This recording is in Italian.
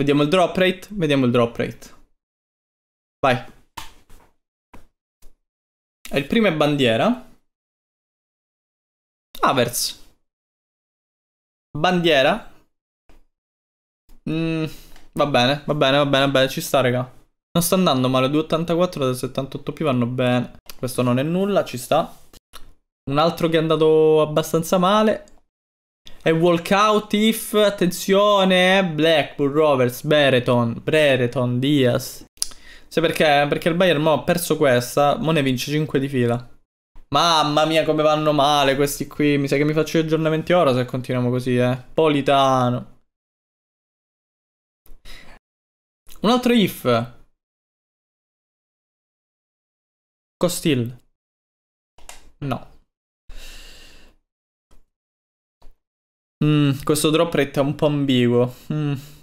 Vediamo il drop rate, vediamo il drop rate. Vai. E il primo è bandiera. Avers. Bandiera. Mm, va bene, va bene, va bene, va bene, ci sta, raga. Non sta andando male, 284 da 78 più vanno bene. Questo non è nulla, ci sta. Un altro che è andato abbastanza male. E walkout if, attenzione, Blackburn, Rovers, Bereton, Brereton, Diaz. Sai perché? Perché il Bayern mo ha perso questa, mo ne vince 5 di fila. Mamma mia come vanno male questi qui, mi sa che mi faccio gli aggiornamenti ora se continuiamo così, eh. Politano. Un altro if. Costil. No. Mm, questo drop rate è un po' ambiguo. Mm.